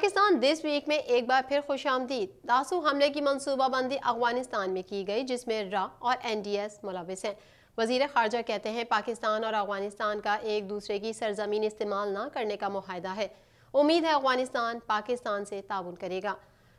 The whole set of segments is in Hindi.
पाकिस्तान दिस वीक में एक बार फिर खुश आमदीद दासू हमले की मनसूबाबंदी अफगानिस्तान में की गई जिसमें रा और एन डी एस मुलविस हैं वजीर खारजा कहते हैं पाकिस्तान और अफगानिस्तान का एक दूसरे की सरजमीन इस्तेमाल ना करने का माहदा है उम्मीद है अफगानिस्तान पाकिस्तान से ताउन करेगा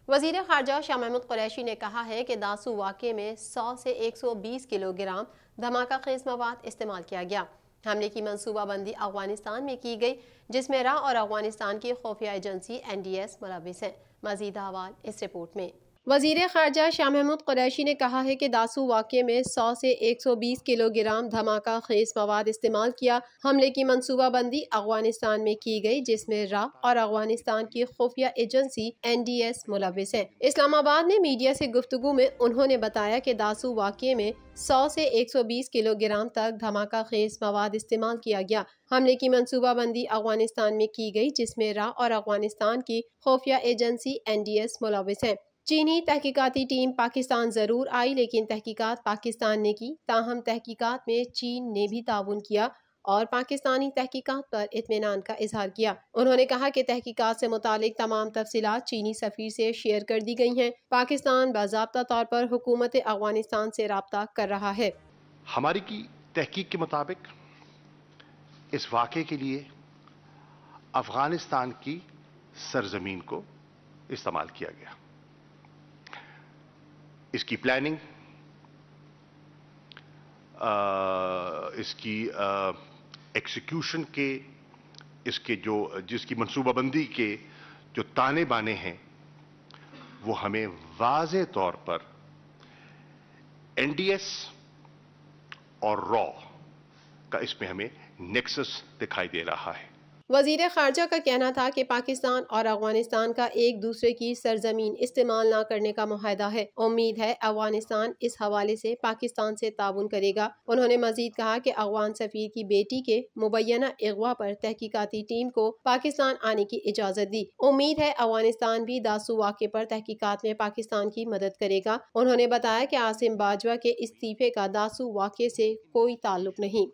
वजीर खारजा शाह महमूद क्रैशी ने कहा है कि दासू वाक़े में सौ से एक सौ बीस किलोग्राम धमाका खेज मवाद इस्तेमाल किया गया हमले की मनसूबाबंदी अफगानिस्तान में की गई जिसमें रा और अफगानिस्तान की खुफिया एजेंसी एन डी एस मुलविस हैं मजीद हवाल इस रिपोर्ट में वजीर खारजा शाह महमूद कुरैशी ने कहा है कि दासू वाक़े में 100 से 120 किलोग्राम धमाका खेज मवाद इस्तेमाल किया हमले की मनसूबाबंदी अफगानिस्तान में की गई जिसमें रा और अफगानिस्तान की खुफिया एजेंसी एन डी एस मुलविस है इस्लामाबाद में मीडिया से गुफ्तु में उन्होंने बताया कि दासू वाक़े में 100 से 120 किलोग्राम तक धमाका खेज मवाद इस्तेमाल किया गया हमले की मनसूबाबंदी अफगानिस्तान में की गई जिसमें रा और अफगानिस्तान की खुफिया एजेंसी एन डी एस मुलविस है चीनी तहकीकती टीम पाकिस्तान ज़रूर आई लेकिन तहकीकात पाकिस्तान ने की ताहम तहकीकात में चीन ने भी ताउन किया और पाकिस्तानी तहकीकात पर इतमान का इजहार किया उन्होंने कहा कि तहकीकात से मुतक तमाम तफसी चीनी सफ़ीर से शेयर कर दी गई हैं पाकिस्तान बाबा तौर पर हुकूमत अफगानिस्तान से रबता कर रहा है हमारी की तहकीक के मुताबिक इस वाक़े के लिए अफ़गानिस्तान की सरजमीन को इस्तेमाल किया गया इसकी प्लानिंग इसकी एक्सिक्यूशन के इसके जो जिसकी मनसूबाबंदी के जो ताने बाने हैं वो हमें वाज तौर पर एनडीएस और रॉ का इसमें हमें नेक्सस दिखाई दे रहा है वजीर खारजा का कहना था कि पाकिस्तान और अफगानिस्तान का एक दूसरे की सरजमीन इस्तेमाल न करने का माहदा है उम्मीद है अफगानिस्तान इस हवाले से पाकिस्तान से ताउन करेगा उन्होंने मजीद कहा कि अफगान सफीर की बेटी के मुबैना अगवा पर तहकीकती टीम को पाकिस्तान आने की इजाज़त दी उम्मीद है अफगानिस्तान भी दासू वाक़े पर तहकीकत में पाकिस्तान की मदद करेगा उन्होंने बताया कि आसिम बाजवा के इस्तीफे का दासू वाक़े से कोई ताल्लुक नहीं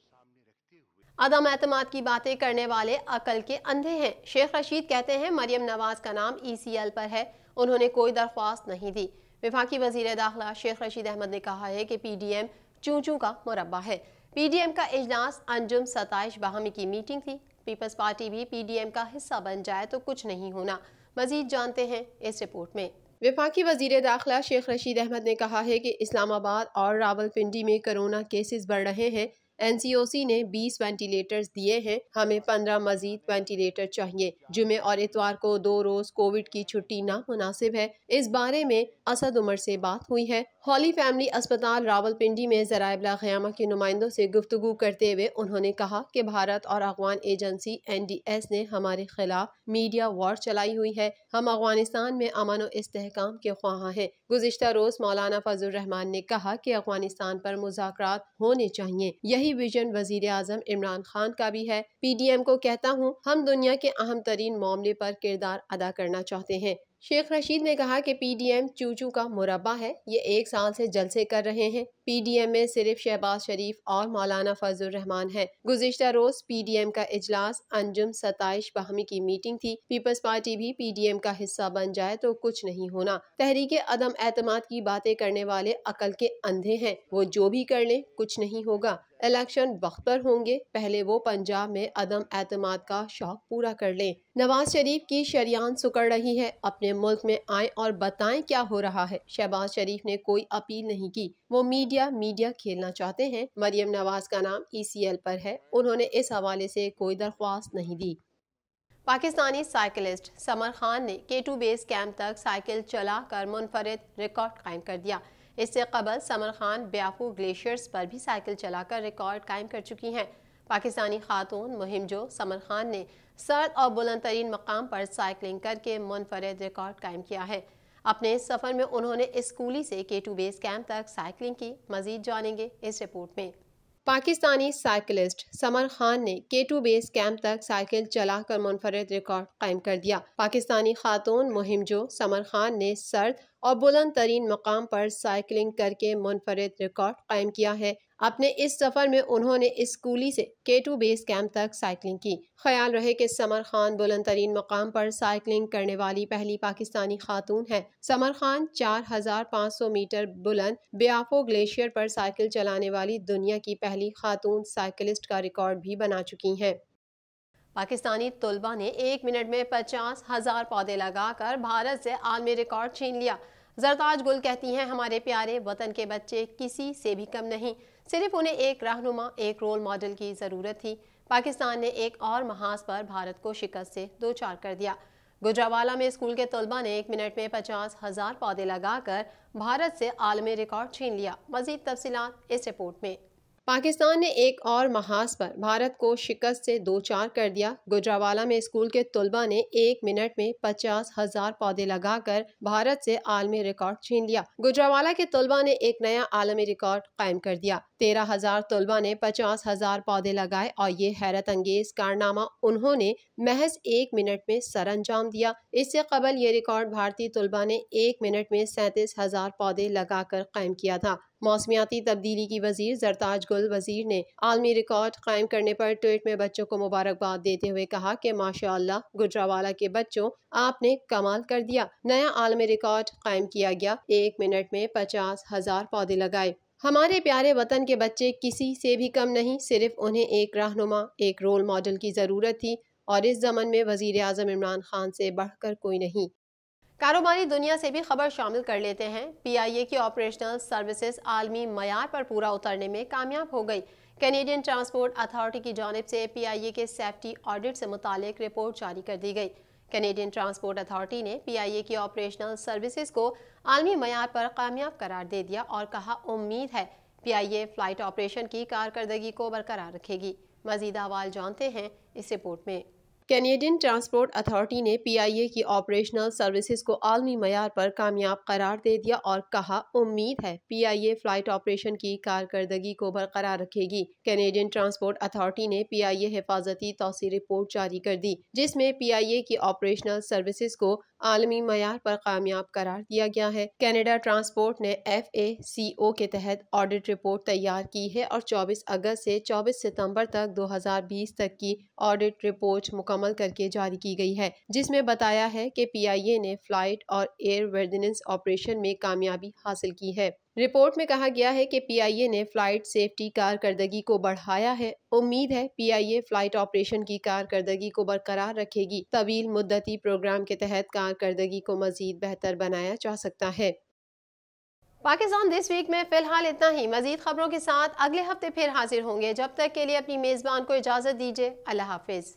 अदम अहतम की बातें करने वाले अकल के अंधे हैं शेख रशीद कहते हैं मरियम नवाज का नाम ई सी एल पर है उन्होंने कोई दरख्वास्त नहीं दी विफाकी वजीर दाखिला शेख रशीद अहमद ने कहा है कि पी डी एम चूचू का मुरबा है पी डी एम का इजलास अंजुम सताइश बहमी की मीटिंग थी पीपल्स पार्टी भी पी डी एम का हिस्सा बन जाए तो कुछ नहीं होना मजीद जानते हैं इस रिपोर्ट में विफाकी वजीर दाखिला शेख रशीद अहमद ने कहा है कि इस्लामाबाद और रावलपिंडी में कोरोना केसेस बढ़ रहे हैं एनसीओसी ने 20 वेंटिलेटर्स दिए हैं हमें 15 मजीद वेंटिलेटर चाहिए जुमे और इतवार को दो रोज कोविड की छुट्टी नामनासिब है इस बारे में असद उमर से बात हुई है हॉली फैमिली अस्पताल रावलपिंडी में जराबला खयामा के नुमाइंदों से गुफ्तगु करते हुए उन्होंने कहा कि भारत और अफगान एजेंसी एनडीएस ने हमारे खिलाफ मीडिया वॉर चलाई हुई है हम अफगानिस्तान में अमन और इसकाम के ख्वाह हैं गुजशत रोज मौलाना फजल रहमान ने कहा कि अफगानिस्तान पर मुजाक होने चाहिए यही यही विजन वजीर अजम इमरान खान का भी है पी डी एम को कहता हूँ हम दुनिया के अहम तरीन मामले पर किरदार अदा करना चाहते हैं शेख रशीद ने कहा कि पीडीएम चूचू का मुरबा है ये एक साल से जलसे कर रहे हैं पीडीएम में सिर्फ शहबाज शरीफ और मौलाना फजल रहमान है गुजशत रोज पीडीएम का इजलास अंजुम सताइश बहमी की मीटिंग थी पीपल्स पार्टी भी पीडीएम का हिस्सा बन जाए तो कुछ नहीं होना तहरीक अदम एतम की बातें करने वाले अकल के अंधे हैं वो जो भी कर ले कुछ नहीं होगा इलेक्शन वक्त पर होंगे पहले वो पंजाब में अदम एतमाद का शौक पूरा कर लें नवाज शरीफ की शरियान सुकड़ रही है अपने मुल्क में आए और बताएं क्या हो रहा है शहबाज शरीफ ने कोई अपील नहीं की वो मीडिया मीडिया खेलना चाहते हैं मरियम नवाज का नाम एल e पर है उन्होंने इस हवाले से कोई दरख्वास्त नहीं दी पाकिस्तानी साइकिलिस्ट समर खान ने टू बेस कैंप तक साइकिल चला कर मुनफरद रिकॉर्ड कायम कर दिया इससे कबल समर खान ब्याहू ग्लेशियर्स पर भी साइकिल चलाकर रिकॉर्ड कायम कर चुकी हैं पाकिस्तानी खातून मुहिमजो समर खान ने सर्द और बुलंद तरीन मकाम पर साइकिलिंग करके मुनफरद रिकॉर्ड कायम किया है अपने सफ़र में उन्होंने स्कूली से के टू बेस कैंप तक साइकिलिंग की मजीद जानेंगे इस रिपोर्ट में पाकिस्तानी साइकिलिस्ट समर खान ने के टू बेस कैंप तक साइकिल चला कर मुनफरद रिकॉर्ड कायम कर दिया पाकिस्तानी खातून मुहिमजो समर खान ने सर्द और बुलंद तरीन मकाम पर साइकिलिंग करके मुनफरद रिकॉर्ड कायम किया है अपने इस सफ़र में उन्होंने स्कूली से केटू बेस कैंप तक साइकिलिंग की ख्याल रहे कि समर खान बुलंद तरीन मकाम पर साइकिलिंग करने वाली पहली पाकिस्तानी खातून है समर खान 4,500 मीटर बुलंद ब्याफो ग्लेशियर पर साइकिल चलाने वाली दुनिया की पहली खातून साइकिलिस्ट का रिकॉर्ड भी बना चुकी हैं पाकिस्तानी तलबा ने एक मिनट में पचास हज़ार पौधे लगाकर भारत से आलमी रिकॉर्ड छीन लिया जरताज गुल कहती हैं हमारे प्यारे वतन के बच्चे किसी से भी कम नहीं सिर्फ उन्हें एक रहनुमा एक रोल मॉडल की ज़रूरत थी पाकिस्तान ने एक और महाज पर भारत को शिकस्त से दो चार कर दिया गुजरावाला में स्कूल के तलबा ने एक मिनट में पचास हज़ार पौधे लगाकर भारत से आलमी रिकॉर्ड छीन लिया मजीद तफसीत इस रिपोर्ट में पाकिस्तान ने एक और महाज पर भारत को शिकस्त से दो चार कर दिया गुजरावाला में स्कूल के तलबा ने एक मिनट में पचास हजार पौधे लगाकर भारत से आलमी रिकॉर्ड छीन लिया गुजरावाला के तलबा ने एक नया आलमी रिकॉर्ड कायम कर दिया तेरह हजार तलबा ने पचास हजार पौधे लगाए और ये हैरत अंगेज कारनामा उन्होंने महज एक मिनट में सर अंजाम दिया इससे कबल ये रिकॉर्ड भारतीय तलबा ने एक मिनट में सैतीस हजार पौधे लगाकर कायम किया था मौसमियाती तब्दीली की वजीर जरताज गुल वजीर ने आलमी रिकॉर्ड कायम करने पर ट्वीट में बच्चों को मुबारकबाद देते हुए कहा कि माशा गुजरावाला के बच्चों आपने कमाल कर दिया नया आलमी रिकॉर्ड कायम किया गया एक मिनट में पचास हजार पौधे लगाए हमारे प्यारे वतन के बच्चे किसी से भी कम नहीं सिर्फ उन्हें एक रहनुमा एक रोल मॉडल की ज़रूरत थी और इस जमन में वजीर अजम इमरान खान से बढ़कर कोई नहीं कारोबारी दुनिया से भी खबर शामिल कर लेते हैं पीआईए की ऑपरेशनल सर्विसेज आलमी मैार पर पूरा उतरने में कामयाब हो गई कैनेडियन ट्रांसपोर्ट अथॉरिटी की जानब से पीआईए के सेफ्टी ऑडिट से मुतक रिपोर्ट जारी कर दी गई कैनेडियन ट्रांसपोर्ट अथॉरिटी ने पीआईए की ऑपरेशनल सर्विसेज को आलमी मैार पर कामयाब करार दे दिया और कहा उम्मीद है पी फ्लाइट ऑपरेशन की कारकर्दगी को बरकरार रखेगी मजीद अवाल जानते हैं इस रिपोर्ट में कैनेडियन ट्रांसपोर्ट अथॉरिटी ने पीआईए की ऑपरेशनल सर्विसेज को आलमी मैार पर कामयाब करार दे दिया और कहा उम्मीद है पीआईए फ्लाइट ऑपरेशन की कारकर्दगी को बरकरार रखेगी कैनेडियन ट्रांसपोर्ट अथॉरिटी ने पीआईए हिफाजती तोसी रिपोर्ट जारी कर दी जिसमें पीआईए की ऑपरेशनल सर्विसेज को आलमी मैार पर कामयाब करार दिया गया है कैनेडा ट्रांसपोर्ट ने एफ ए सी ओ के तहत ऑडिट रिपोर्ट तैयार की है और 24 अगस्त से 24 सितंबर तक 2020 तक की ऑडिट रिपोर्ट मुकम्मल करके जारी की गई है जिसमें बताया है कि पी आई ए ने फ्लाइट और एयर वर्दिनेंस ऑपरेशन में कामयाबी हासिल की है रिपोर्ट में कहा गया है कि पीआईए ने फ्लाइट सेफ्टी कारकर्दगी को बढ़ाया है उम्मीद है पीआईए फ्लाइट ऑपरेशन की कारकर्दगी को बरकरार रखेगी तवील मुद्दती प्रोग्राम के तहत कारकर्दगी को मजीद बेहतर बनाया जा सकता है पाकिस्तान दिस वीक में फिलहाल इतना ही मजीद खबरों के साथ अगले हफ्ते फिर हाजिर होंगे जब तक के लिए अपनी मेज़बान को इजाज़त दीजिए अल्लाह हाफिज़